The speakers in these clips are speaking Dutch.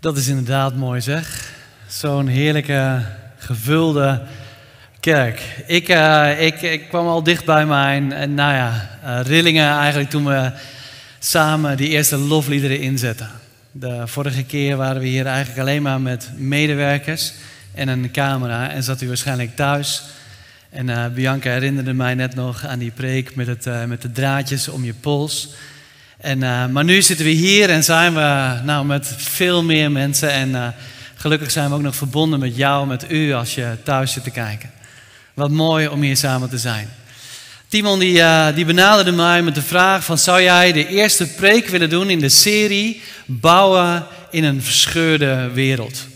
Dat is inderdaad mooi zeg. Zo'n heerlijke, gevulde kerk. Ik, eh, ik, ik kwam al dicht bij mijn, en eh, nou ja, eh, rillingen eigenlijk toen we samen die eerste lofliederen inzetten. De vorige keer waren we hier eigenlijk alleen maar met medewerkers en een camera en zat u waarschijnlijk thuis. En Bianca herinnerde mij net nog aan die preek met, het, met de draadjes om je pols. En, eh, maar nu zitten we hier en zijn we nou, met veel meer mensen. En eh, gelukkig zijn we ook nog verbonden met jou, met u, als je thuis zit te kijken. Wat mooi om hier samen te zijn. Timon die, eh, die benaderde mij met de vraag van... zou jij de eerste preek willen doen in de serie... Bouwen in een verscheurde wereld?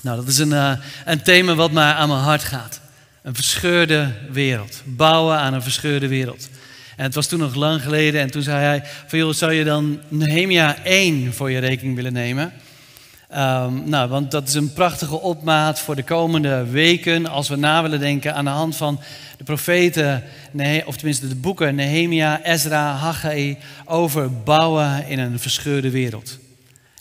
Nou, dat is een, een thema wat mij aan mijn hart gaat. Een verscheurde wereld. Bouwen aan een verscheurde wereld. En het was toen nog lang geleden. En toen zei hij, van joh, zou je dan Nehemia 1 voor je rekening willen nemen? Um, nou, want dat is een prachtige opmaat voor de komende weken. Als we na willen denken aan de hand van de profeten, of tenminste de boeken Nehemia, Ezra, Haggai, over bouwen in een verscheurde wereld.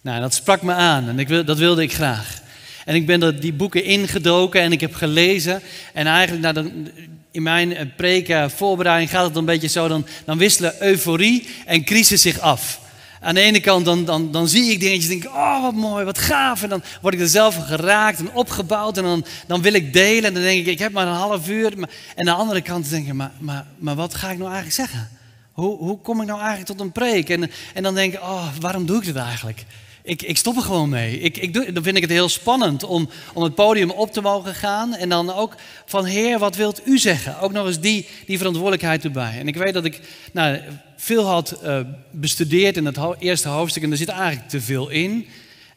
Nou, dat sprak me aan en ik wil, dat wilde ik graag. En ik ben die boeken ingedoken en ik heb gelezen. En eigenlijk, nou, dan, in mijn eh, voorbereiding gaat het een beetje zo, dan, dan wisselen euforie en crisis zich af. Aan de ene kant dan, dan, dan zie ik dingetjes en denk oh wat mooi, wat gaaf. En dan word ik er zelf geraakt en opgebouwd en dan, dan wil ik delen. En dan denk ik, ik heb maar een half uur. en aan de andere kant denk ik, maar, maar, maar wat ga ik nou eigenlijk zeggen? Hoe, hoe kom ik nou eigenlijk tot een preek? En, en dan denk ik, oh, waarom doe ik dit eigenlijk? Ik, ik stop er gewoon mee. Ik, ik dan vind ik het heel spannend om, om het podium op te mogen gaan. En dan ook van Heer, wat wilt u zeggen? Ook nog eens die, die verantwoordelijkheid erbij. En ik weet dat ik nou, veel had eh, bestudeerd in het eerste hoofdstuk. En er zit eigenlijk te veel in.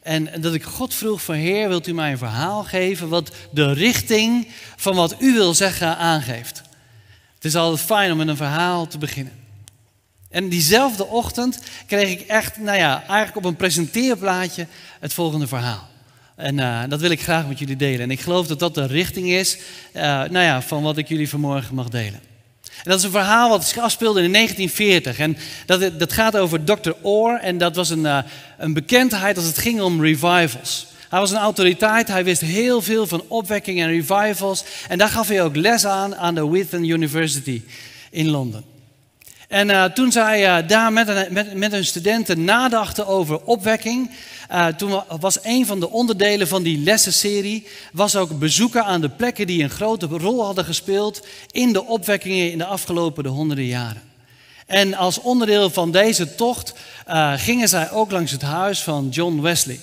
En dat ik God vroeg van Heer, wilt u mij een verhaal geven wat de richting van wat u wil zeggen aangeeft? Het is altijd fijn om met een verhaal te beginnen. En diezelfde ochtend kreeg ik echt, nou ja, eigenlijk op een presenteerplaatje het volgende verhaal. En eh, dat wil ik graag met jullie delen. En ik geloof dat dat de richting is eh, nou ja, van wat ik jullie vanmorgen mag delen. En dat is een verhaal wat zich afspeelde in 1940. En dat, dat gaat over Dr. Orr. En dat was een, eh, een bekendheid als het ging om revivals. Hij was een autoriteit. Hij wist heel veel van opwekking en revivals. En daar gaf hij ook les aan aan de Wheaton University in Londen. En eh, toen zij uh, eh, daar met, een, met, met, hun studenten nadachten over opwekking, uh, toen was een van de onderdelen van die lessenserie, was ook bezoeken aan de plekken die een grote rol hadden gespeeld in de opwekkingen in de afgelopen de honderden jaren. En als onderdeel van deze tocht gingen zij ook langs het huis van John Wesley.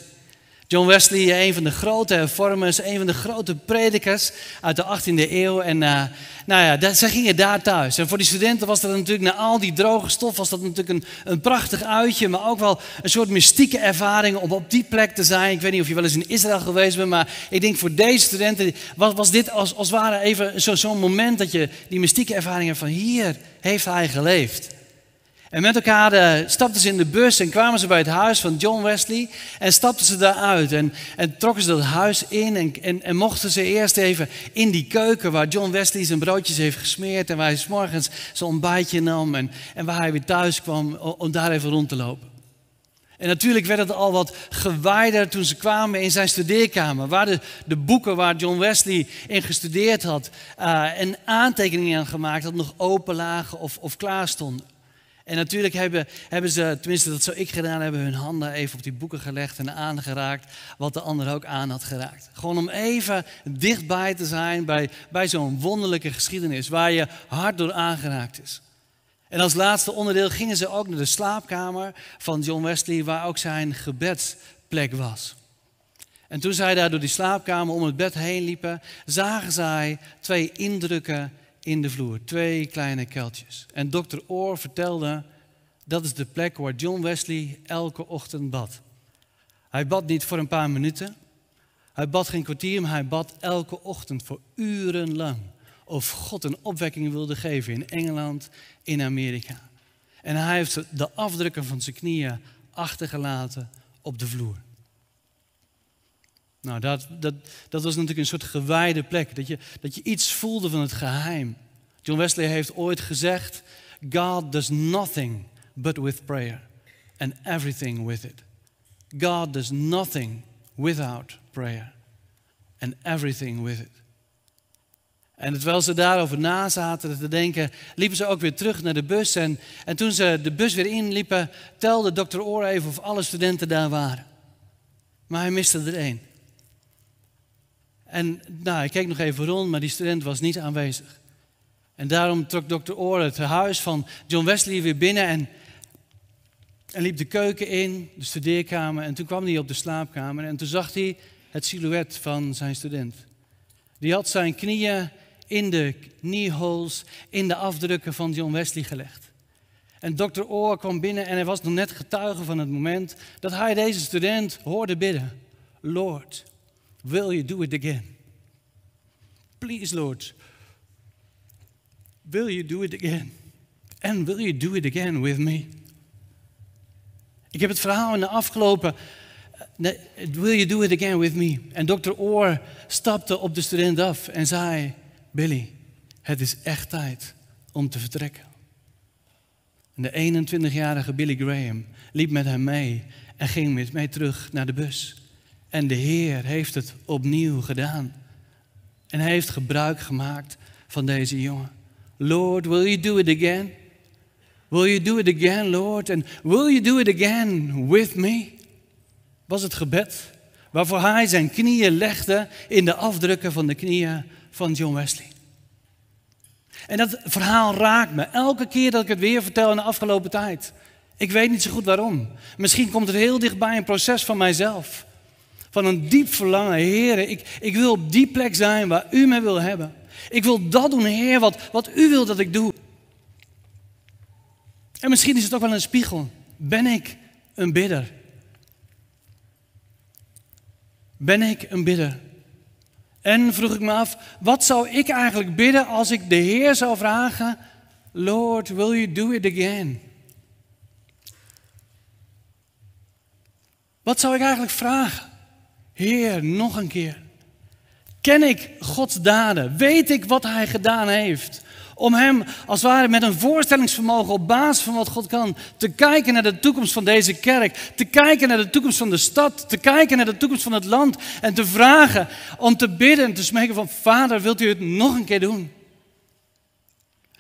John Wesley, een van de grote hervormers, een van de grote predikers uit de 18e eeuw. En eh, nou ja, dat, zij gingen daar thuis. En voor die studenten was dat natuurlijk, na al die droge stof, was dat natuurlijk een, een prachtig uitje. Maar ook wel een soort mystieke ervaring om op die plek te zijn. Ik weet niet of je wel eens in Israël geweest bent, maar ik denk voor deze studenten was, was dit als, als ware even zo'n moment dat je die mystieke ervaringen hebt van hier heeft hij geleefd. En met elkaar eh, stapten ze in de bus en kwamen ze bij het huis van John Wesley. En stapten ze daaruit en, en trokken ze dat huis in. En, en, mochten ze eerst even in die keuken waar John Wesley zijn broodjes heeft gesmeerd. En waar hij s morgens zijn ontbijtje nam. En, en waar hij weer thuis kwam om daar even rond te lopen. En natuurlijk werd het al wat gewaaider toen ze kwamen in zijn studeerkamer. Waar de, de boeken waar John Wesley in gestudeerd had uh, en aantekeningen aan gemaakt dat nog open lagen of, of klaar stonden. En natuurlijk hebben, hebben ze, tenminste dat zou ik gedaan hebben, hun handen even op die boeken gelegd en aangeraakt wat de ander ook aan had geraakt. Gewoon om even dichtbij te zijn bij, bij zo'n wonderlijke geschiedenis waar je hard door aangeraakt is. En als laatste onderdeel gingen ze ook naar de slaapkamer van John Wesley, waar ook zijn gebedsplek was. En toen zij daar door die slaapkamer om het bed heen liepen, zagen zij twee indrukken in de vloer. Twee kleine keltjes. En dokter Oor vertelde, dat is de plek waar John Wesley elke ochtend bad. Hij bad niet voor een paar minuten. Hij bad geen kwartier, maar hij bad elke ochtend voor urenlang. Of God een opwekking wilde geven in Engeland, in Amerika. En hij heeft de afdrukken van zijn knieën achtergelaten op de vloer. Nou, dat, dat, dat was natuurlijk een soort gewijde plek. Dat je, dat je iets voelde van het geheim. John Wesley heeft ooit gezegd: God does nothing but with prayer and everything with it. God does nothing without prayer and everything with it. En terwijl ze daarover na zaten te denken, liepen ze ook weer terug naar de bus. En, en toen ze de bus weer inliepen, telde dokter Oor even of alle studenten daar waren. Maar hij miste er één. En nou, ik keek nog even rond, maar die student was niet aanwezig. En daarom trok dokter Oor het huis van John Wesley weer binnen en, en liep de keuken in, de studeerkamer. En toen kwam hij op de slaapkamer en toen zag hij het silhouet van zijn student. Die had zijn knieën in de knieholes, in de afdrukken van John Wesley gelegd. En dokter Oor kwam binnen en hij was nog net getuige van het moment dat hij deze student hoorde bidden. Lord, Will you do it again? Please, Lord. Will you do it again? And will you do it again with me? Ik heb het verhaal in de afgelopen. Eh, will you do it again with me? En dokter Orr stapte op de student af en zei: Billy, het is echt tijd om te vertrekken. En de 21-jarige Billy Graham liep met hem mee en ging met mij terug naar de bus. En de Heer heeft het opnieuw gedaan. En hij heeft gebruik gemaakt van deze jongen. Lord, will you do it again? Will you do it again, Lord? And will you do it again with me? Was het gebed waarvoor hij zijn knieën legde in de afdrukken van de knieën van John Wesley. En dat verhaal raakt me elke keer dat ik het weer vertel in de afgelopen tijd. Ik weet niet zo goed waarom. Misschien komt het heel dichtbij een proces van mijzelf. Van een diep verlangen. Heer, ik, ik wil op die plek zijn waar u me wil hebben. Ik wil dat doen, Heer, wat, wat u wil dat ik doe. En misschien is het ook wel een spiegel. Ben ik een bidder? Ben ik een bidder? En vroeg ik me af, wat zou ik eigenlijk bidden als ik de Heer zou vragen: Lord, will you do it again? Wat zou ik eigenlijk vragen? Heer, nog een keer. Ken ik Gods daden? Weet ik wat Hij gedaan heeft? Om Hem als het ware met een voorstellingsvermogen op basis van wat God kan te kijken naar de toekomst van deze kerk, te kijken naar de toekomst van de stad, te kijken naar de toekomst van het land en te vragen om te bidden en te smeken van Vader, wilt u het nog een keer doen?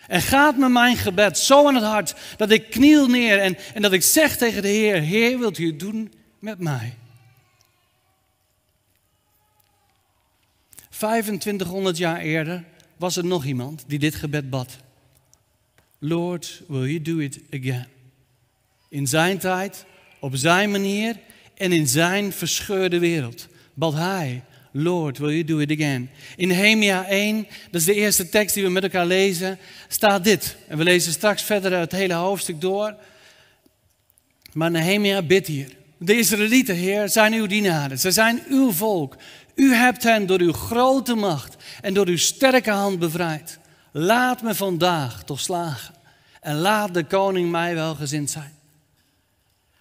En gaat me mijn gebed zo aan het hart dat ik kniel neer en, en dat ik zeg tegen de Heer, Heer, wilt u het doen met mij? 2500 jaar eerder was er nog iemand die dit gebed bad. Lord, will you do it again? In zijn tijd, op zijn manier en in zijn verscheurde wereld bad hij, Lord, will you do it again? In Nehemia 1, dat is de eerste tekst die we met elkaar lezen, staat dit. En we lezen straks verder het hele hoofdstuk door. Maar Nehemia bidt hier. De Israëlieten, Heer, zijn uw dienaren. Ze zijn uw volk, u hebt hen door uw grote macht en door uw sterke hand bevrijd. Laat me vandaag toch slagen en laat de koning mij welgezind zijn.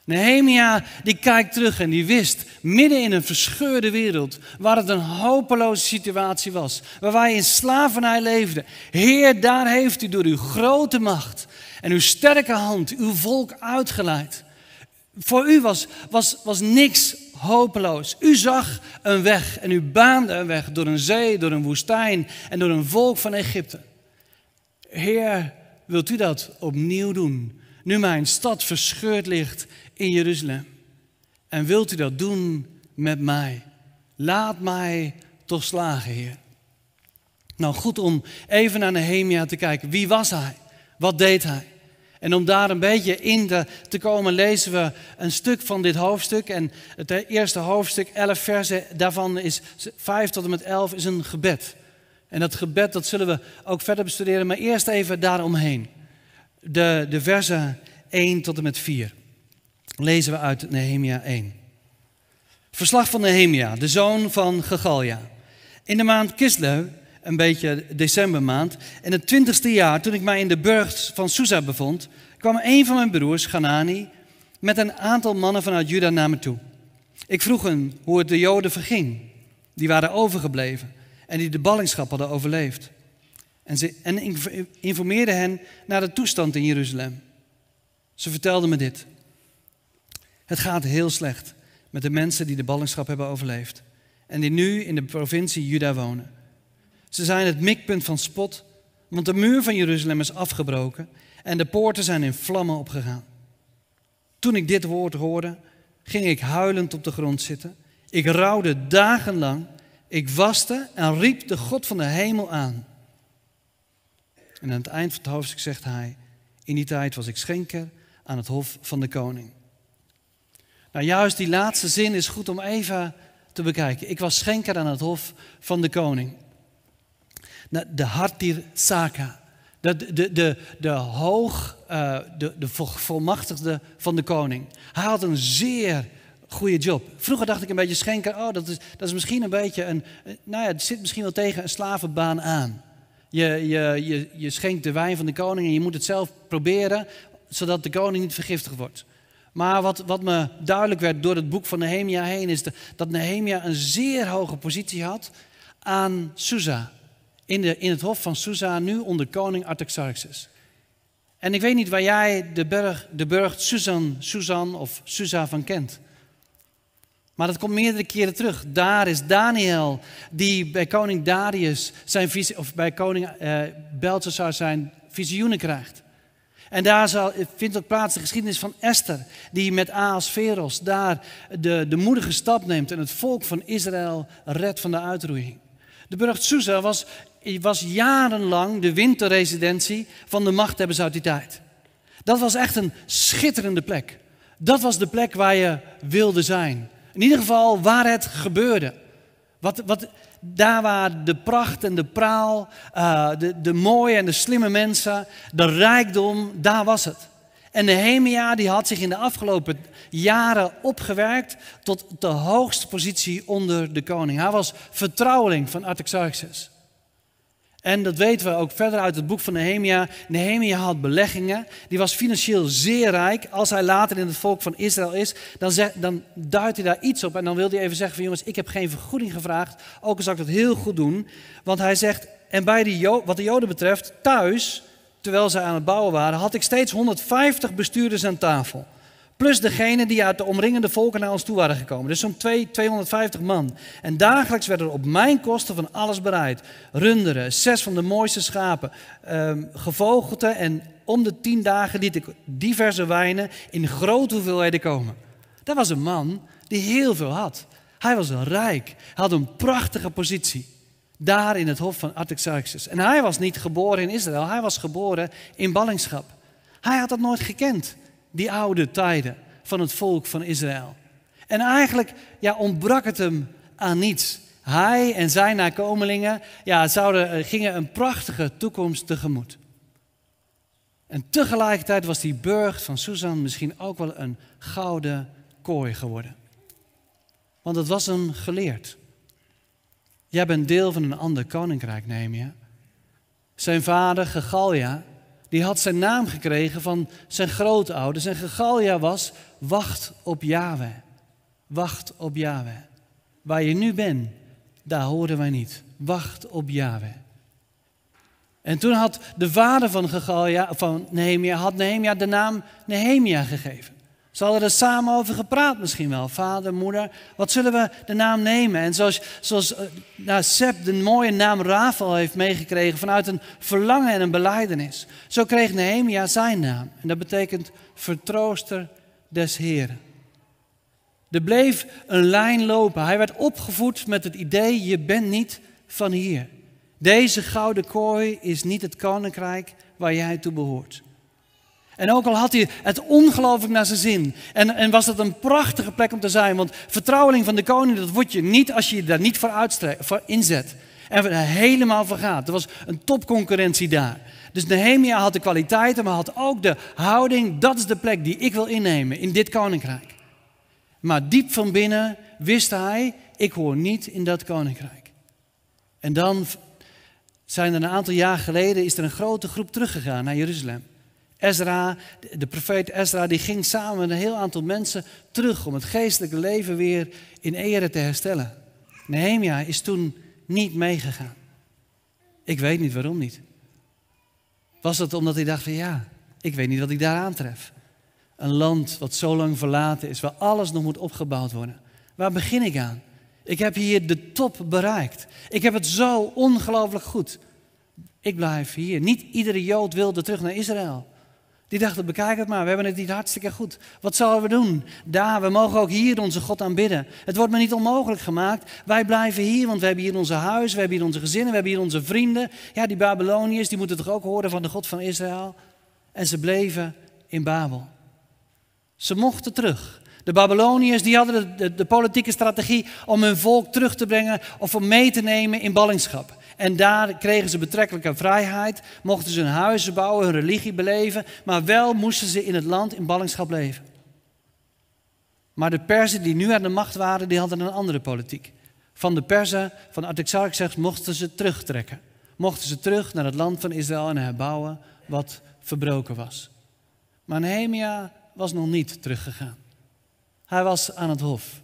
Nehemia die kijkt terug en die wist, midden in een verscheurde wereld, waar het een hopeloze situatie was, waar wij in slavernij leefden. Heer, daar heeft u door uw grote macht en uw sterke hand uw volk uitgeleid. Voor u was, was, was niks hopeloos. U zag een weg en u baande een weg door een zee, door een woestijn en door een volk van Egypte. Heer, wilt u dat opnieuw doen? Nu mijn stad verscheurd ligt in Jeruzalem. En wilt u dat doen met mij? Laat mij toch slagen, Heer. Nou, goed om even naar Nehemia te kijken. Wie was hij? Wat deed hij? En om daar een beetje in te komen, lezen we een stuk van dit hoofdstuk. En het eh, eerste hoofdstuk, 11 versen, daarvan is 5 tot en met 11 is een gebed. En dat gebed, dat zullen we ook verder bestuderen, maar eerst even daaromheen. De, de versen 1 tot en met 4 lezen we uit Nehemia 1. Verslag van Nehemia, de zoon van Gegalja. In de maand Kislev een beetje decembermaand. En het twintigste jaar, toen ik mij in de burcht van Susa bevond, kwam een van mijn broers, Ganani, met een aantal mannen vanuit Juda naar me toe. Ik vroeg hen hoe het de Joden verging, die waren overgebleven en die de ballingschap hadden overleefd. En, ze, en ik informeerde hen naar de toestand in Jeruzalem. Ze vertelden me dit. Het gaat heel slecht met de mensen die de ballingschap hebben overleefd en die nu in de provincie Juda wonen. Ze zijn het mikpunt van spot, want de muur van Jeruzalem is afgebroken en de poorten zijn in vlammen opgegaan. Toen ik dit woord hoorde, ging ik huilend op de grond zitten. Ik rouwde dagenlang. Ik waste en riep de God van de hemel aan. En aan het eind van het hoofdstuk zegt hij: In die tijd was ik schenker aan het hof van de koning. Nou, juist die laatste zin is goed om even te bekijken. Ik was schenker aan het hof van de koning de Hartier saka. De, de, de, de, hoog, eh, de, de volmachtigde van de koning. Hij had een zeer goede job. Vroeger dacht ik een beetje schenken, oh, dat is, dat is misschien een beetje een, eh, nou ja, het zit misschien wel tegen een slavenbaan aan. Je, je, je, je schenkt de wijn van de koning en je moet het zelf proberen, zodat de koning niet vergiftigd wordt. Maar wat, wat me duidelijk werd door het boek van Nehemia heen, is dat Nehemia een zeer hoge positie had aan Susa, in, de, in het hof van Susa, nu onder koning Artaxerxes. En ik weet niet waar jij de burg, de burg Susan, Susan of Susa van kent. Maar dat komt meerdere keren terug. Daar is Daniel, die bij koning Darius zijn visie, of bij koning eh, zijn visioenen krijgt. En daar zal, vindt ook plaats de geschiedenis van Esther, die met Veros daar de, de moedige stap neemt en het volk van Israël redt van de uitroeiing. De burcht Susa was was jarenlang de winterresidentie van de machthebbers uit die tijd. Dat was echt een schitterende plek. Dat was de plek waar je wilde zijn. In ieder geval waar het gebeurde. Wat, wat, daar waar de pracht en de praal, eh, de, de mooie en de slimme mensen, de rijkdom, daar was het. En Nehemia die had zich in de afgelopen jaren opgewerkt tot de hoogste positie onder de koning. Hij was vertrouweling van Artaxerxes. En dat weten we ook verder uit het boek van Nehemia. Nehemia had beleggingen. Die was financieel zeer rijk. Als hij later in het volk van Israël is, dan, zegt, dan duidt hij daar iets op. En dan wil hij even zeggen van jongens, ik heb geen vergoeding gevraagd. Ook al zou ik dat heel goed doen. Want hij zegt, en bij de wat de Joden betreft, thuis, terwijl zij aan het bouwen waren, had ik steeds 150 bestuurders aan tafel. Plus degenen die uit de omringende volken naar ons toe waren gekomen. Dus zo'n 250 man. En dagelijks werd er op mijn kosten van alles bereid. Runderen, zes van de mooiste schapen, um, gevogelte. En om de tien dagen liet ik diverse wijnen in grote hoeveelheden komen. Dat was een man die heel veel had. Hij was rijk. Hij had een prachtige positie. Daar in het hof van Artaxerxes. En hij was niet geboren in Israël. Hij was geboren in ballingschap. Hij had dat nooit gekend die oude tijden van het volk van Israël. En eigenlijk ja, ontbrak het hem aan niets. Hij en zijn nakomelingen ja, zouden, eh, gingen een prachtige toekomst tegemoet. En tegelijkertijd was die burg van Susan misschien ook wel een gouden kooi geworden. Want het was hem geleerd. Jij bent deel van een ander koninkrijk, neem je. Zijn vader, Gegalia, die had zijn naam gekregen van zijn grootouders. En Gegalja was, wacht op Yahweh. Wacht op Yahweh. Waar je nu bent, daar horen wij niet. Wacht op Yahweh. En toen had de vader van, Gegalja, van Nehemia, had Nehemia de naam Nehemia gegeven. Ze hadden er samen over gepraat misschien wel. Vader, moeder, wat zullen we de naam nemen? En zoals, zoals eh, nou, Seb de mooie naam Rafael heeft meegekregen vanuit een verlangen en een beleidenis. Zo kreeg Nehemia zijn naam. En dat betekent vertrooster des Heren. Er bleef een lijn lopen. Hij werd opgevoed met het idee, je bent niet van hier. Deze gouden kooi is niet het koninkrijk waar jij toe behoort. En ook al had hij het ongelooflijk naar zijn zin. En, en was dat een prachtige plek om te zijn. Want vertrouweling van de koning, dat word je niet als je je daar niet voor, uitstrekt, voor inzet. En er helemaal voor gaat. Er was een topconcurrentie daar. Dus Nehemia had de kwaliteiten, maar had ook de houding. Dat is de plek die ik wil innemen in dit koninkrijk. Maar diep van binnen wist hij, ik hoor niet in dat koninkrijk. En dan zijn er een aantal jaar geleden is er een grote groep teruggegaan naar Jeruzalem. Ezra, de profeet Ezra, die ging samen met een heel aantal mensen terug om het geestelijke leven weer in ere te herstellen. Nehemia is toen niet meegegaan. Ik weet niet waarom niet. Was dat omdat hij dacht van ja, ik weet niet wat ik daar aantref. Een land wat zo lang verlaten is, waar alles nog moet opgebouwd worden. Waar begin ik aan? Ik heb hier de top bereikt. Ik heb het zo ongelooflijk goed. Ik blijf hier. Niet iedere Jood wilde terug naar Israël. Die dachten, bekijk het maar, we hebben het niet hartstikke goed. Wat zouden we doen? Daar, we mogen ook hier onze God aanbidden. Het wordt me niet onmogelijk gemaakt. Wij blijven hier, want we hebben hier onze huis, we hebben hier onze gezinnen, we hebben hier onze vrienden. Ja, die Babyloniërs, die moeten toch ook horen van de God van Israël? En ze bleven in Babel. Ze mochten terug. De Babyloniërs die hadden de, de politieke strategie om hun volk terug te brengen of om mee te nemen in ballingschap. En daar kregen ze betrekkelijke vrijheid, mochten ze hun huizen bouwen, hun religie beleven, maar wel moesten ze in het land in ballingschap leven. Maar de Perzen die nu aan de macht waren, die hadden een andere politiek. Van de Perzen, van Artaxerxes, mochten ze terugtrekken. Mochten ze terug naar het land van Israël en herbouwen wat verbroken was. Maar Nehemia was nog niet teruggegaan. Hij was aan het hof.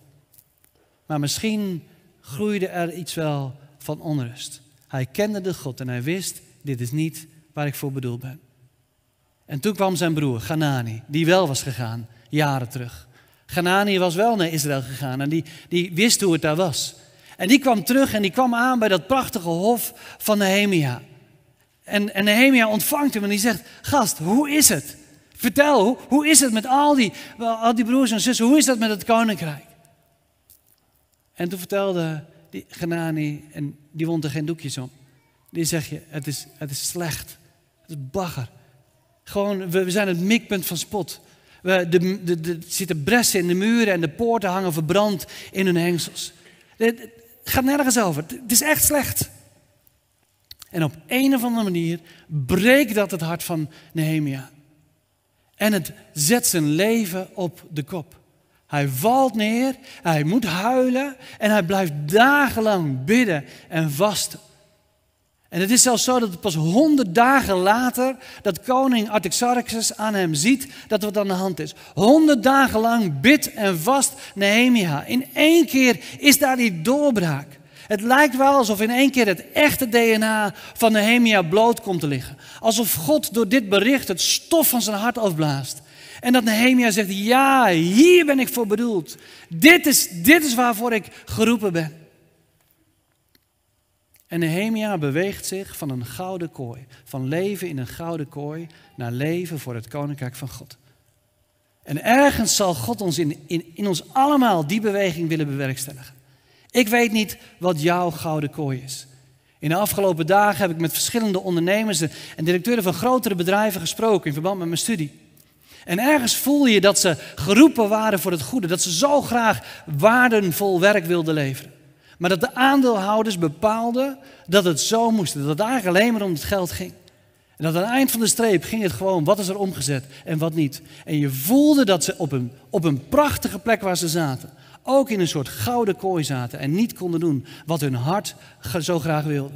Maar misschien groeide er iets wel van onrust. Hij kende de God en hij wist, dit is niet waar ik voor bedoeld ben. En toen kwam zijn broer, Ganani, die wel was gegaan, jaren terug. Ganani was wel naar Israël gegaan en die, die wist hoe het daar was. En die kwam terug en die kwam aan bij dat prachtige hof van Nehemia. En, en Nehemia ontvangt hem en die zegt, gast, hoe is het? Vertel, hoe, hoe is het met al die, al die broers en zussen? Hoe is dat met het koninkrijk? En toen vertelde die Ganani en die wond er geen doekjes om. Die zeg je, het is, het is slecht. Het is bagger. Gewoon, we, zijn het mikpunt van spot. We, de, de, zitten bressen in de muren en de poorten hangen verbrand in hun hengsels. Het, gaat nergens over. Het, het is echt slecht. En op een of andere manier breekt dat het hart van Nehemia. En het zet zijn leven op de kop. Hij valt neer, hij moet huilen en hij blijft dagenlang bidden en vasten. En het is zelfs zo dat het pas honderd dagen later dat koning Artaxerxes aan hem ziet dat wat aan de hand is. Honderd dagen lang bidt en vast Nehemia. In één keer is daar die doorbraak. Het lijkt wel alsof in één keer het echte DNA van Nehemia bloot komt te liggen. Alsof God door dit bericht het stof van zijn hart afblaast. En dat Nehemia zegt, ja, hier ben ik voor bedoeld. Dit is, dit is waarvoor ik geroepen ben. En Nehemia beweegt zich van een gouden kooi, van leven in een gouden kooi, naar leven voor het koninkrijk van God. En ergens zal God ons in, in, in ons allemaal die beweging willen bewerkstelligen. Ik weet niet wat jouw gouden kooi is. In de afgelopen dagen heb ik met verschillende ondernemers en directeuren van grotere bedrijven gesproken in verband met mijn studie. En ergens voel je dat ze geroepen waren voor het goede, dat ze zo graag waardevol werk wilden leveren. Maar dat de aandeelhouders bepaalden dat het zo moest, dat het eigenlijk alleen maar om het geld ging. En dat aan het eind van de streep ging het gewoon wat is er omgezet en wat niet. En je voelde dat ze op een, op een prachtige plek waar ze zaten, ook in een soort gouden kooi zaten en niet konden doen wat hun hart zo graag wilde.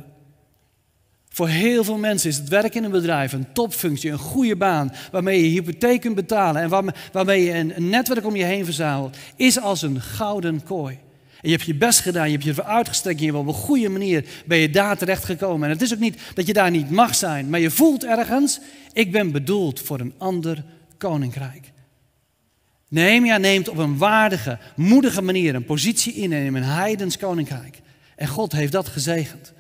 Voor heel veel mensen is het werk in een bedrijf een topfunctie, een goede baan, waarmee je hypotheek kunt betalen en waarmee je een netwerk om je heen verzamelt, is als een gouden kooi. En je hebt je best gedaan, je hebt je ervoor uitgestrekt en je op een goede manier ben je daar terecht gekomen. En het is ook niet dat je daar niet mag zijn, maar je voelt ergens, ik ben bedoeld voor een ander koninkrijk. Nehemia neemt op een waardige, moedige manier een positie in in een heidens koninkrijk. En God heeft dat gezegend.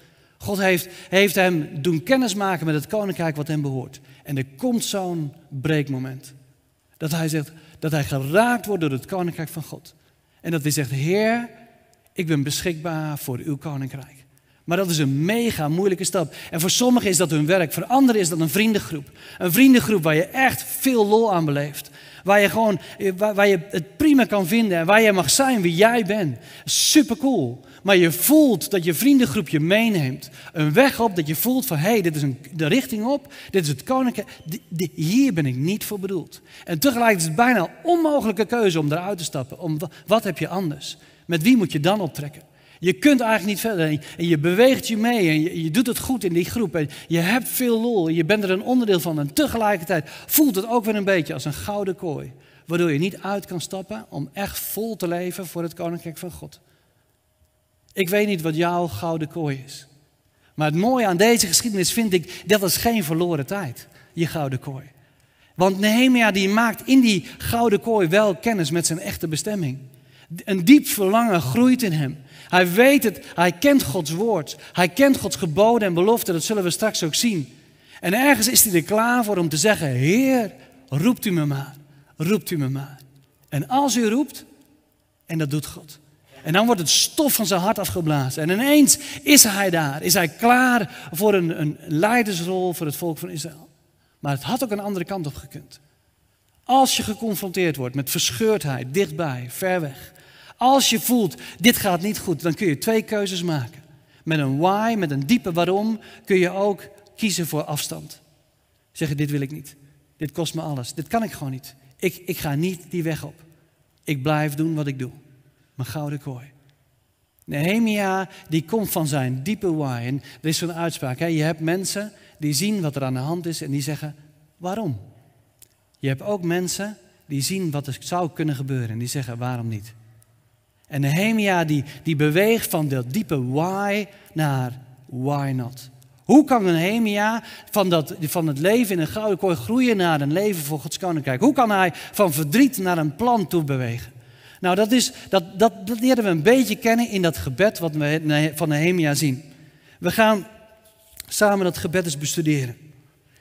God heeft, heeft hem doen kennismaken met het koninkrijk wat hem behoort. En er komt zo'n breekmoment. Dat hij zegt dat hij geraakt wordt door het koninkrijk van God. En dat hij zegt: Heer, ik ben beschikbaar voor uw koninkrijk. Maar dat is een mega moeilijke stap. En voor sommigen is dat hun werk, voor anderen is dat een vriendengroep. Een vriendengroep waar je echt veel lol aan beleeft. Waar je, gewoon, eh, waar, je het prima kan vinden en waar je mag zijn wie jij bent. Super cool. Maar je voelt dat je vriendengroep je meeneemt. Een weg op dat je voelt van hé, hey, dit is een, de richting op. Dit is het koninkrijk. Hier ben ik niet voor bedoeld. En tegelijk is het bijna een onmogelijke keuze om eruit te stappen. Om, wat heb je anders? Met wie moet je dan optrekken? Je kunt eigenlijk niet verder. En je beweegt je mee en je, doet het goed in die groep. En je hebt veel lol, je bent er een onderdeel van. En tegelijkertijd voelt het ook weer een beetje als een gouden kooi. Waardoor je niet uit kan stappen om echt vol te leven voor het Koninkrijk van God. Ik weet niet wat jouw gouden kooi is. Maar het mooie aan deze geschiedenis vind ik, dat is geen verloren tijd. Je gouden kooi. Want Nehemia die maakt in die gouden kooi wel kennis met zijn echte bestemming. Een diep verlangen groeit in hem. Hij weet het, hij kent Gods woord. Hij kent Gods geboden en beloften, dat zullen we straks ook zien. En ergens is hij er klaar voor om te zeggen: Heer, roept u me maar, roept u me maar. En als u roept, en dat doet God. En dan wordt het stof van zijn hart afgeblazen. En ineens is hij daar. Is hij klaar voor een, een leidersrol voor het volk van Israël. Maar het had ook een andere kant op gekund. Als je geconfronteerd wordt met verscheurdheid, dichtbij, ver weg. Als je voelt, dit gaat niet goed, dan kun je twee keuzes maken. Met een why, met een diepe waarom, kun je ook kiezen voor afstand. Zeggen, dit wil ik niet. Dit kost me alles. Dit kan ik gewoon niet. Ik, ik ga niet die weg op. Ik blijf doen wat ik doe. Mijn gouden kooi. Nehemia, die komt van zijn diepe why. En dat is zo'n uitspraak. Hè? Je hebt mensen die zien wat er aan de hand is en die zeggen, waarom? Je hebt ook mensen die zien wat er zou kunnen gebeuren en die zeggen, waarom niet? En Nehemia die, die beweegt van dat diepe why naar why not. Hoe kan Nehemia van, dat, van het leven in een gouden kooi groeien naar een leven voor Gods koninkrijk? Hoe kan hij van verdriet naar een plan toe bewegen? Nou, dat, is, dat, dat, dat leren we een beetje kennen in dat gebed wat we van Nehemia zien. We gaan samen dat gebed eens bestuderen.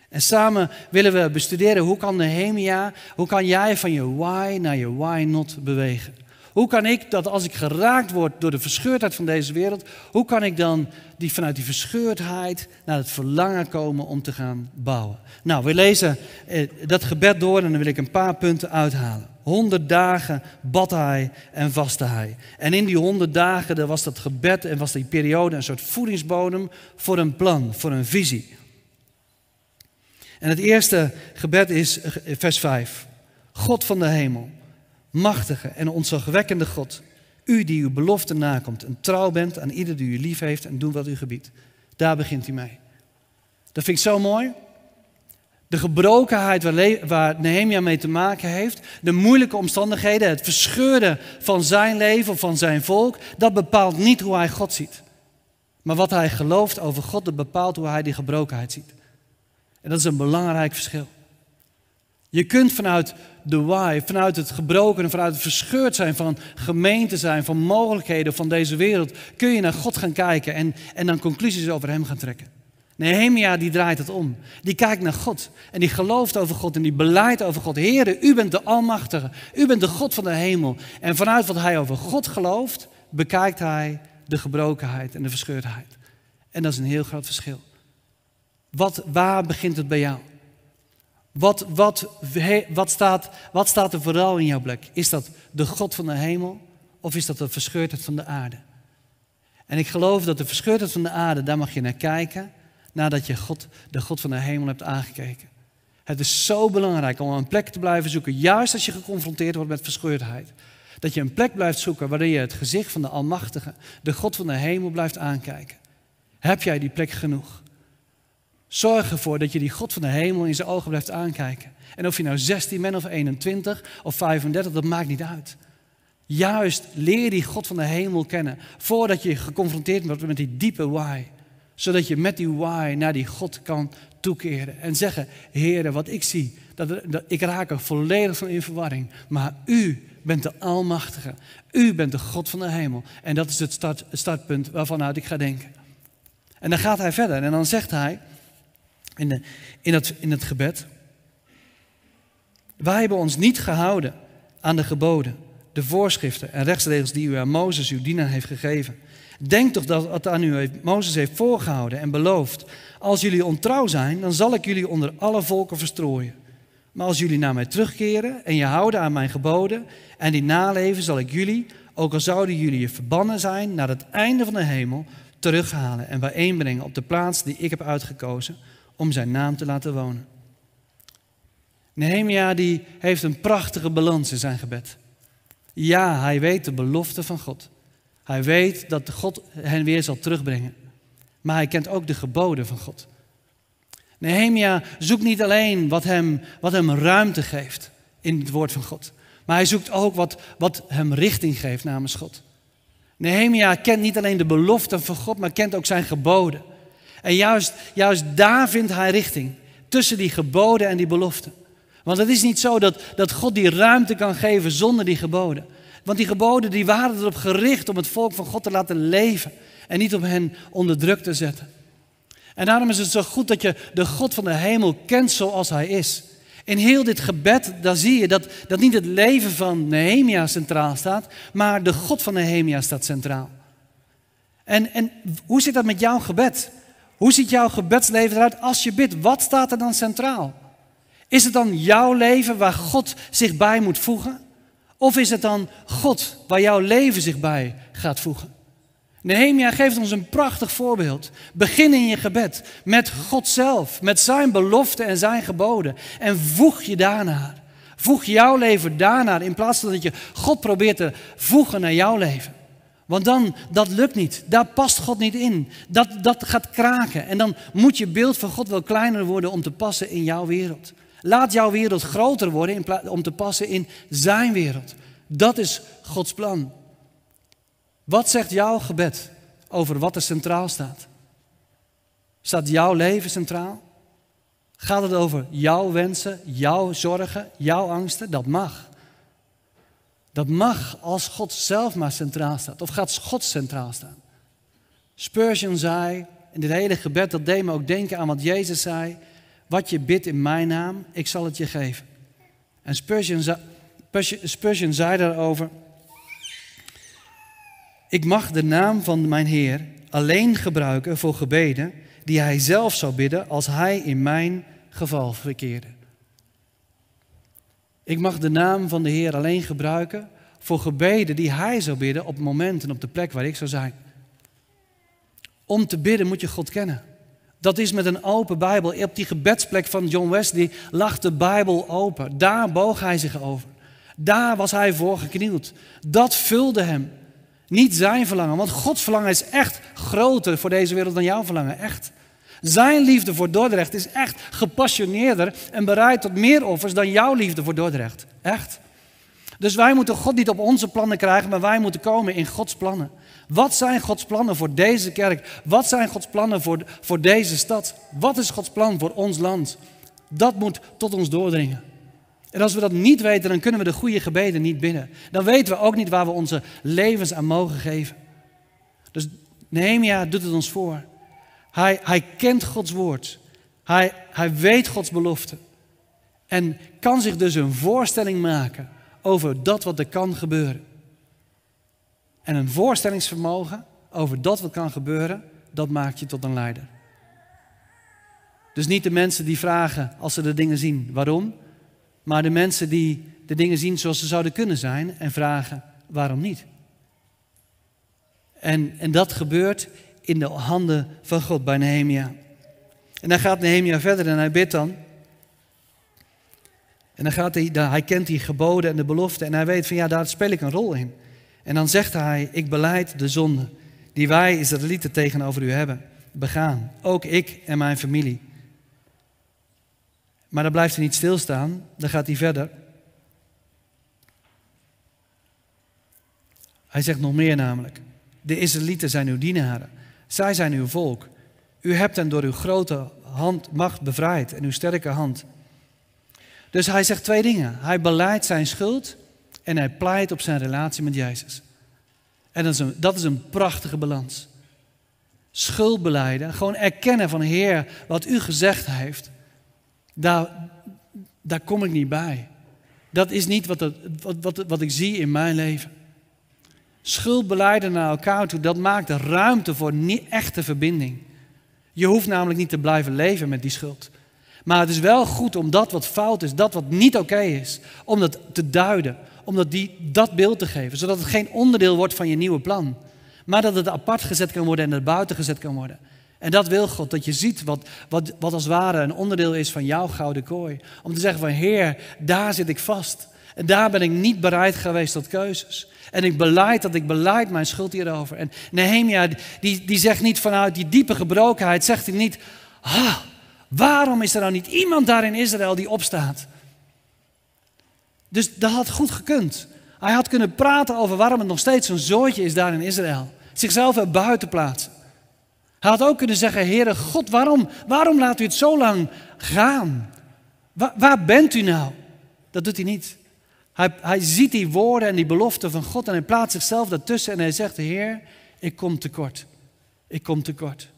En samen willen we bestuderen hoe kan Nehemia, hoe kan jij van je why naar je why not bewegen. Hoe kan ik dat als ik geraakt word door de verscheurdheid van deze wereld, hoe kan ik dan die, vanuit die verscheurdheid naar het verlangen komen om te gaan bouwen? Nou, we lezen eh, dat gebed door en dan wil ik een paar punten uithalen. 100 dagen bad hij en vaste hij. En in die 100 dagen was dat gebed en was die periode een soort voedingsbodem voor een plan, voor een visie. En het eerste gebed is eh, vers 5. God van de hemel, machtige en ontzagwekkende God. U die uw belofte nakomt en trouw bent aan ieder die u lief heeft en doet wat u gebiedt. Daar begint hij mee. Dat vind ik zo mooi. De gebrokenheid waar, waar Nehemia mee te maken heeft, de moeilijke omstandigheden, het verscheuren van zijn leven of van zijn volk, dat bepaalt niet hoe hij God ziet. Maar wat hij gelooft over God, dat bepaalt hoe hij die gebrokenheid ziet. En dat is een belangrijk verschil. Je kunt vanuit de why, vanuit het gebroken vanuit het verscheurd zijn van gemeente zijn, van mogelijkheden van deze wereld, kun je naar God gaan kijken en, en dan conclusies over Hem gaan trekken. Nehemia die draait het om. Die kijkt naar God en die gelooft over God en die beleidt over God. Heere, u bent de Almachtige, u bent de God van de hemel. En vanuit wat hij over God gelooft, bekijkt hij de gebrokenheid en de verscheurdheid. En dat is een heel groot verschil. Wat, waar begint het bij jou? Wat, wat, wat, staat, wat staat er vooral in jouw blik? Is dat de God van de hemel of is dat de verscheurdheid van de aarde? En ik geloof dat de verscheurdheid van de aarde, daar mag je naar kijken nadat je God, de God van de hemel hebt aangekeken. Het is zo belangrijk om een plek te blijven zoeken, juist als je geconfronteerd wordt met verscheurdheid. Dat je een plek blijft zoeken waarin je het gezicht van de Almachtige, de God van de hemel, blijft aankijken. Heb jij die plek genoeg? Zorg ervoor dat je die God van de hemel in zijn ogen blijft aankijken. En of je nou 16 bent of 21 of 35, dat maakt niet uit. Juist leer die God van de hemel kennen voordat je geconfronteerd wordt met die diepe why. Zodat je met die why naar die God kan toekeren en zeggen: Heere, wat ik zie, dat, ik raak er volledig van in verwarring. Maar u bent de Almachtige. U bent de God van de hemel. En dat is het start, startpunt waarvan uit ik ga denken. En dan gaat hij verder en dan zegt hij in, in, het, in het gebed. Wij hebben ons niet gehouden aan de geboden, de voorschriften en rechtsregels die u aan Mozes, uw dienaar, heeft gegeven. Denk toch dat het aan u Mozes heeft voorgehouden en beloofd. Als jullie ontrouw zijn, dan zal ik jullie onder alle volken verstrooien. Maar als jullie naar mij terugkeren en je houden aan mijn geboden en die naleven, zal ik jullie, ook al zouden jullie je verbannen zijn, naar het einde van de hemel terughalen en bijeenbrengen op de plaats die ik heb uitgekozen om zijn naam te laten wonen. Nehemia die heeft een prachtige balans in zijn gebed. Ja, hij weet de belofte van God. Hij weet dat God hen weer zal terugbrengen. Maar hij kent ook de geboden van God. Nehemia zoekt niet alleen wat hem, wat hem ruimte geeft in het woord van God. Maar hij zoekt ook wat, wat hem richting geeft namens God. Nehemia kent niet alleen de beloften van God, maar kent ook zijn geboden. En juist, juist daar vindt hij richting. Tussen die geboden en die beloften. Want het is niet zo dat, dat God die ruimte kan geven zonder die geboden. Want die geboden die waren erop gericht om het volk van God te laten leven. En niet om hen onder druk te zetten. En daarom is het zo goed dat je de God van de hemel kent zoals hij is. In heel dit gebed, daar zie je dat, dat niet het leven van Nehemia centraal staat, maar de God van Nehemia staat centraal. En, en hoe zit dat met jouw gebed? Hoe ziet jouw gebedsleven eruit als je bidt? Wat staat er dan centraal? Is het dan jouw leven waar God zich bij moet voegen? Of is het dan God waar jouw leven zich bij gaat voegen? Nehemia geeft ons een prachtig voorbeeld. Begin in je gebed met God zelf, met zijn beloften en zijn geboden. En voeg je daarnaar. Voeg jouw leven daarnaar in plaats van dat je God probeert te voegen naar jouw leven. Want dan, dat lukt niet. Daar past God niet in. Dat, dat gaat kraken. En dan moet je beeld van God wel kleiner worden om te passen in jouw wereld. Laat jouw wereld groter worden om te passen in zijn wereld. Dat is Gods plan. Wat zegt jouw gebed over wat er centraal staat? Staat jouw leven centraal? Gaat het over jouw wensen, jouw zorgen, jouw angsten? Dat mag. Dat mag als God zelf maar centraal staat. Of gaat God centraal staan? Spurgeon zei, in dit hele gebed, dat deed me ook denken aan wat Jezus zei. Wat je bidt in mijn naam, ik zal het je geven. En Spurgeon zei, Spurgeon zei daarover... Ik mag de naam van mijn Heer alleen gebruiken voor gebeden die hij zelf zou bidden als hij in mijn geval verkeerde. Ik mag de naam van de Heer alleen gebruiken voor gebeden die Hij zou bidden op momenten, op de plek waar ik zou zijn. Om te bidden moet je God kennen. Dat is met een open Bijbel. Op die gebedsplek van John Wesley lag de Bijbel open. Daar boog hij zich over. Daar was hij voor geknield. Dat vulde hem. Niet zijn verlangen, want Gods verlangen is echt groter voor deze wereld dan jouw verlangen. Echt. Zijn liefde voor Dordrecht is echt gepassioneerder en bereid tot meer offers dan jouw liefde voor Dordrecht. Echt. Dus wij moeten God niet op onze plannen krijgen, maar wij moeten komen in Gods plannen. Wat zijn Gods plannen voor deze kerk? Wat zijn Gods plannen voor, voor deze stad? Wat is Gods plan voor ons land? Dat moet tot ons doordringen. En als we dat niet weten, dan kunnen we de goede gebeden niet binnen. Dan weten we ook niet waar we onze levens aan mogen geven. Dus Nehemia doet het ons voor. Hij, hij kent Gods woord. Hij, hij weet Gods belofte. En kan zich dus een voorstelling maken over dat wat er kan gebeuren. En een voorstellingsvermogen over dat wat kan gebeuren, dat maakt je tot een leider. Dus niet de mensen die vragen als ze de dingen zien waarom, maar de mensen die de dingen zien zoals ze zouden kunnen zijn en vragen waarom niet. En, en dat gebeurt in de handen van God bij Nehemia. En dan gaat Nehemia verder en hij bidt dan. En dan gaat hij, hij kent die geboden en de beloften en hij weet van ja, daar speel ik een rol in. En dan zegt hij, ik beleid de zonde die wij Israëlieten tegenover u hebben begaan. Ook ik en mijn familie. Maar dan blijft hij niet stilstaan, dan gaat hij verder. Hij zegt nog meer namelijk. De Israëlieten zijn uw dienaren. Zij zijn uw volk. U hebt hen door uw grote hand, macht bevrijd en uw sterke hand. Dus hij zegt twee dingen. Hij beleidt zijn schuld en hij pleit op zijn relatie met Jezus. En dat is een, dat is een prachtige balans. Schuld beleiden, gewoon erkennen van Heer, wat u gezegd heeft, daar, daar kom ik niet bij. Dat is niet wat, wat, wat ik zie in mijn leven schuldbeleiden naar elkaar toe, dat maakt ruimte voor niet echte verbinding. Je hoeft namelijk niet te blijven leven met die schuld. Maar het is wel goed om dat wat fout is, dat wat niet oké is, om dat te duiden, om dat, die, dat beeld te geven, zodat het geen onderdeel wordt van je nieuwe plan. Maar dat het apart gezet kan worden en er buiten gezet kan worden. En dat wil God, dat je ziet wat, wat, wat als ware een onderdeel is van jouw gouden kooi. Om te zeggen van Heer, daar zit ik vast. En daar ben ik niet bereid geweest tot keuzes. En ik beleid dat ik beleid mijn schuld hierover. En Nehemia, die, die zegt niet vanuit die diepe gebrokenheid, zegt hij niet, waarom is er nou niet iemand daar in Israël die opstaat? Dus dat had goed gekund. Hij had kunnen praten over waarom het nog steeds zo'n zootje is daar in Israël. Zichzelf er buiten plaatsen. Hij had ook kunnen zeggen, Heere God, waarom, waarom laat u het zo lang gaan? waar bent u nou? Dat doet hij niet. Hij, hij ziet die woorden en die beloften van God en hij plaatst zichzelf daartussen en hij zegt, Heer, ik kom tekort. Ik kom tekort.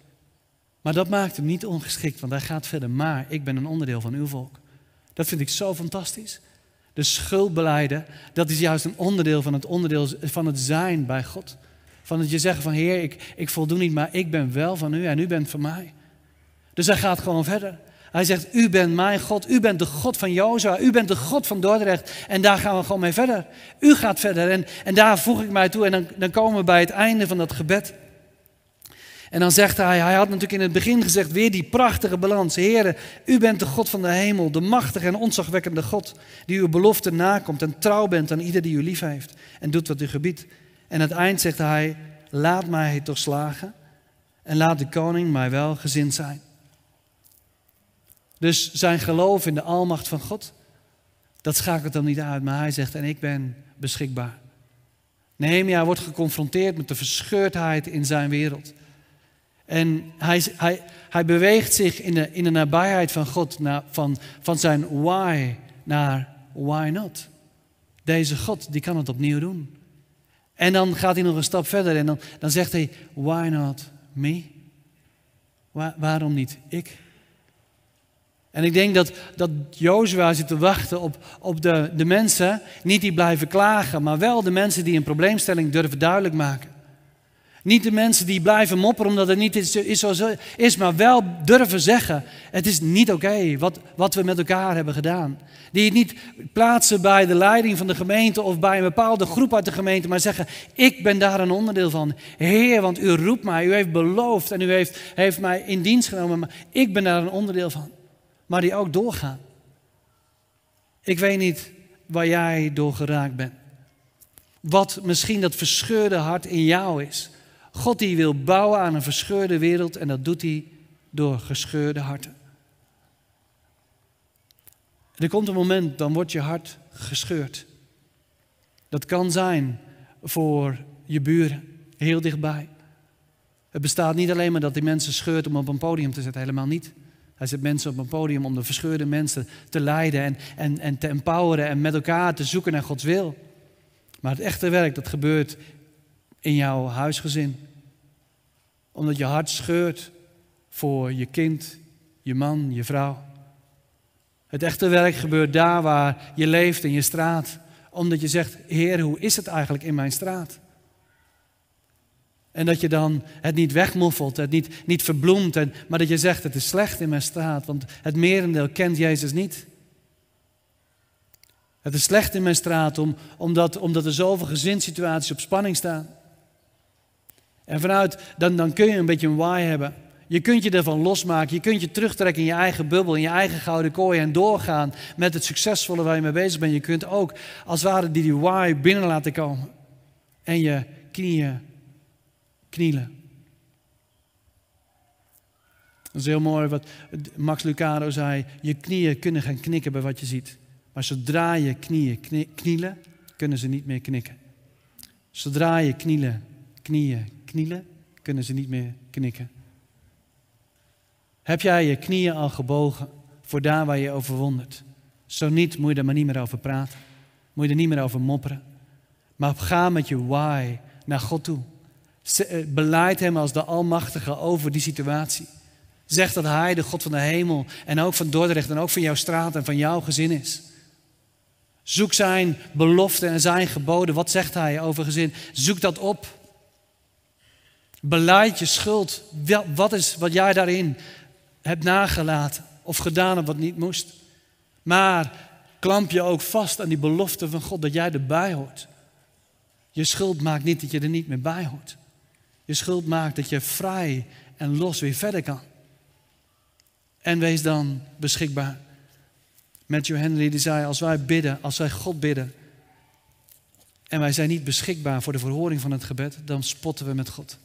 Maar dat maakt hem niet ongeschikt, want hij gaat verder. Maar ik ben een onderdeel van uw volk. Dat vind ik zo fantastisch. De schuldbeleiden, dat is juist een onderdeel van het, onderdeel van het zijn bij God. Van het je zeggen van Heer, ik, ik voldoen niet, maar ik ben wel van u en u bent van mij. Dus hij gaat gewoon verder. Hij zegt, u bent mijn God, u bent de God van Jozua, u bent de God van Dordrecht. En daar gaan we gewoon mee verder. U gaat verder en, en daar voeg ik mij toe en dan, dan komen we bij het einde van dat gebed. En dan zegt hij, hij had natuurlijk in het begin gezegd, weer die prachtige balans. Heren, u bent de God van de hemel, de machtige en ontzagwekkende God, die uw belofte nakomt en trouw bent aan ieder die u lief heeft en doet wat u gebiedt. En aan het eind zegt hij, laat mij toch slagen en laat de koning mij wel gezind zijn. Dus zijn geloof in de almacht van God, dat schakelt dan niet uit. Maar hij zegt, en ik ben beschikbaar. Nehemia wordt geconfronteerd met de verscheurdheid in zijn wereld. En hij, hij, hij beweegt zich in de, in de nabijheid van God, van, van zijn why naar why not. Deze God, die kan het opnieuw doen. En dan gaat hij nog een stap verder en dan, dan zegt hij, why not me? waarom niet ik? En ik denk dat, dat Jozua zit te wachten op, op de, de mensen, niet die blijven klagen, maar wel de mensen die een probleemstelling durven duidelijk maken. Niet de mensen die blijven mopperen omdat het niet is, is maar wel durven zeggen: het is niet oké wat, wat we met elkaar hebben gedaan. Die het niet plaatsen bij de leiding van de gemeente of bij een bepaalde groep uit de gemeente, maar zeggen: ik ben daar een onderdeel van. Heer, want u roept mij, u heeft beloofd en u heeft, heeft mij in dienst genomen, maar ik ben daar een onderdeel van maar die ook doorgaan. Ik weet niet waar jij door geraakt bent. Wat misschien dat verscheurde hart in jou is. God die wil bouwen aan een verscheurde wereld en dat doet hij door gescheurde harten. Er komt een moment, dan wordt je hart gescheurd. Dat kan zijn voor je buren, heel dichtbij. Het bestaat niet alleen maar dat die mensen scheurt om op een podium te zetten, helemaal niet. Hij zet mensen op een podium om de verscheurde mensen te leiden en, en, en te empoweren en met elkaar te zoeken naar Gods wil. Maar het echte werk, dat gebeurt in jouw huisgezin. Omdat je hart scheurt voor je kind, je man, je vrouw. Het echte werk gebeurt daar waar je leeft in je straat. Omdat je zegt, Heer, hoe is het eigenlijk in mijn straat? En dat je dan het niet wegmoffelt, het niet, niet verbloemt, en, maar dat je zegt het is slecht in mijn straat, want het merendeel kent Jezus niet. Het is slecht in mijn straat om, omdat, omdat er zoveel gezinssituaties op spanning staan. En vanuit, dan, dan kun je een beetje een why hebben. Je kunt je ervan losmaken. Je kunt je terugtrekken in je eigen bubbel, in je eigen gouden kooi en doorgaan met het succesvolle waar je mee bezig bent. Je kunt ook als het ware die, die why binnen laten komen en je knieën knielen. Dat is heel mooi wat Max Lucado zei. Je knieën kunnen gaan knikken bij wat je ziet. Maar zodra je knieën knielen, kunnen ze niet meer knikken. Zodra je knielen, knieën knielen, kunnen ze niet meer knikken. Heb jij je knieën al gebogen voor daar waar je over wondert? Zo niet, moet je er maar niet meer over praten. Moet je er niet meer over mopperen. Maar ga met je why naar God toe. Eh, beleid Hem als de Almachtige over die situatie. Zeg dat Hij de God van de hemel en ook van Dordrecht en ook van jouw straat en van jouw gezin is. Zoek Zijn beloften en Zijn geboden. Wat zegt Hij over gezin? Zoek dat op. Beleid je schuld. Wat is wat jij daarin hebt nagelaten of gedaan of wat niet moest? Maar klamp je ook vast aan die belofte van God dat jij erbij hoort. Je schuld maakt niet dat je er niet meer bij hoort je schuld maakt, dat je vrij en los weer verder kan. En wees dan beschikbaar. Matthew Henry die zei, als wij bidden, als wij God bidden, en wij zijn niet beschikbaar voor de verhoring van het gebed, dan spotten we met God.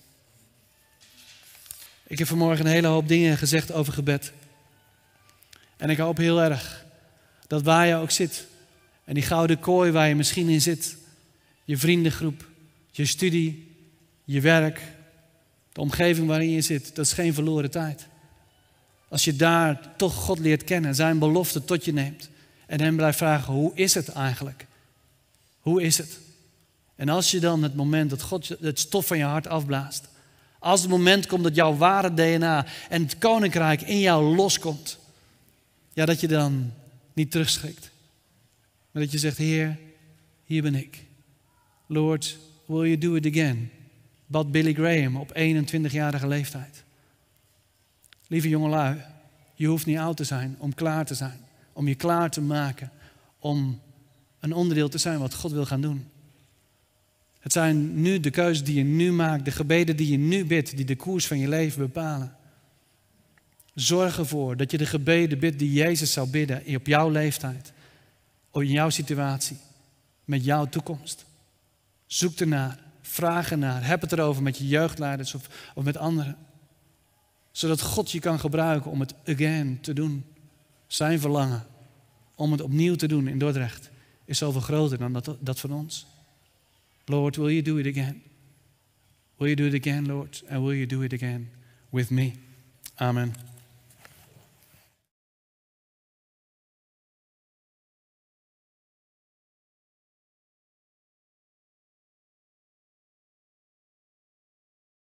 Ik heb vanmorgen een hele hoop dingen gezegd over gebed. En ik hoop heel erg dat waar je ook zit, en die gouden kooi waar je misschien in zit, je vriendengroep, je studie, je werk, de omgeving waarin je zit, dat is geen verloren tijd. Als je daar toch God leert kennen, zijn belofte tot je neemt en hem blijft vragen, hoe is het eigenlijk? Hoe is het? En als je dan het moment dat God het stof van je hart afblaast, als het moment komt dat jouw ware DNA en het koninkrijk in jou loskomt, ja, dat je dan niet terugschrikt. Maar dat je zegt, Heer, hier ben ik. Lord, will you do it again? bad Billy Graham op 21-jarige leeftijd. Lieve jongelui, je hoeft niet oud te zijn om klaar te zijn. Om je klaar te maken om een onderdeel te zijn wat God wil gaan doen. Het zijn nu de keuzes die je nu maakt, de gebeden die je nu bidt, die de koers van je leven bepalen. Zorg ervoor dat je de gebeden bidt die Jezus zou bidden op jouw leeftijd, in jouw situatie, met jouw toekomst. Zoek ernaar Vraag ernaar. Heb het erover met je jeugdleiders of, of met anderen. Zodat God je kan gebruiken om het again te doen. Zijn verlangen om het opnieuw te doen in Dordrecht is zoveel groter dan dat, dat van ons. Lord, will you do it again? Will you do it again, Lord? And will you do it again with me? Amen.